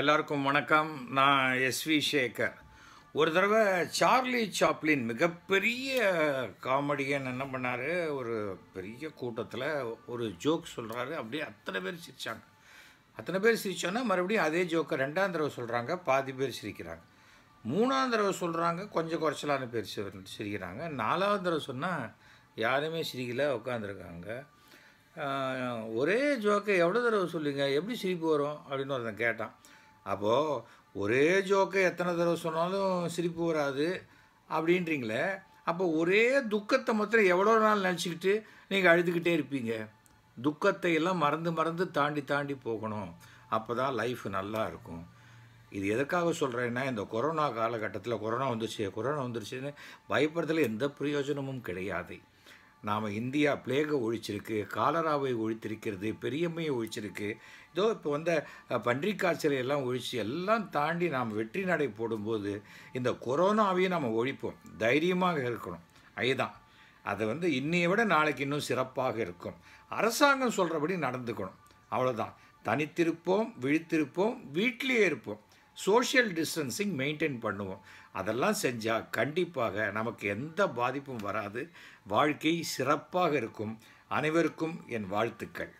எல்லாருக்கும் வணக்கம் நான் எஸ்வி சேகர் ஒரு தடவை சார்லி சாப்ளின் மிகப்பெரிய காமெடியன் என்ன பண்ணார் ஒரு பெரிய கூட்டத்தில் ஒரு ஜோக் சொல்கிறாரு அப்படியே அத்தனை பேர் சிரித்தாங்க அத்தனை பேர் சிரித்தோன்னா மறுபடியும் அதே ஜோக்கை ரெண்டாம் தடவை சொல்கிறாங்க பாதி பேர் சிரிக்கிறாங்க மூணாம் தடவை சொல்கிறாங்க கொஞ்சம் குறைச்சலான பேர் சிரிக்கிறாங்க நாலாவது தடவை சொன்னால் யாருமே சிரிக்கல உட்காந்துருக்காங்க ஒரே ஜோக்கை எவ்வளோ தடவை சொல்லுங்க எப்படி சிரிப்பு வரும் அப்படின்னு ஒருத்தன் கேட்டான் அப்போது ஒரே ஜோக்கை எத்தனை தடவை சொன்னாலும் சிரிப்பு வராது அப்படின்றீங்களே அப்போ ஒரே துக்கத்தை மாத்திரம் எவ்வளோ நாள் நினச்சிக்கிட்டு நீங்கள் அழுதுகிட்டே இருப்பீங்க துக்கத்தை எல்லாம் மறந்து மறந்து தாண்டி தாண்டி போகணும் அப்போ தான் லைஃப் நல்லா இருக்கும் இது எதுக்காக சொல்கிறேன்னா இந்த கொரோனா காலகட்டத்தில் கொரோனா வந்துருச்சு கொரோனா வந்துருச்சுன்னு பயப்படுறதுல எந்த பிரயோஜனமும் கிடையாது நாம் இந்தியா பிளேகை ஒழிச்சிருக்கு காலராவை ஒழித்திருக்கிறது பெரியம்மையை ஒழிச்சிருக்கு இதோ இப்போ வந்த பன்றி காய்ச்சலை எல்லாம் ஒழித்து எல்லாம் தாண்டி நாம் வெற்றி நடை போடும்போது இந்த கொரோனாவையும் நம்ம ஒழிப்போம் தைரியமாக இருக்கணும் அதுதான் அது வந்து இன்னைய விட நாளைக்கு இன்னும் சிறப்பாக இருக்கும் அரசாங்கம் சொல்கிறபடி நடந்துக்கணும் அவ்வளோதான் தனித்திருப்போம் விழித்திருப்போம் வீட்டிலேயே இருப்போம் சோஷியல் டிஸ்டன்சிங் மெயின்டைன் பண்ணுவோம் அதெல்லாம் செஞ்சால் கண்டிப்பாக நமக்கு எந்த பாதிப்பும் வராது வாழ்க்கை சிறப்பாக இருக்கும் அனைவருக்கும் என் வாழ்த்துக்கள்